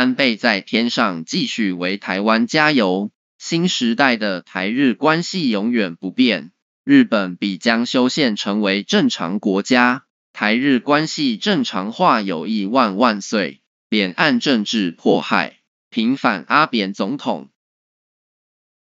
安倍在天上继续为台湾加油。新时代的台日关系永远不变。日本必将修宪成为正常国家。台日关系正常化有益万万岁。扁案政治迫害，平反阿扁总统。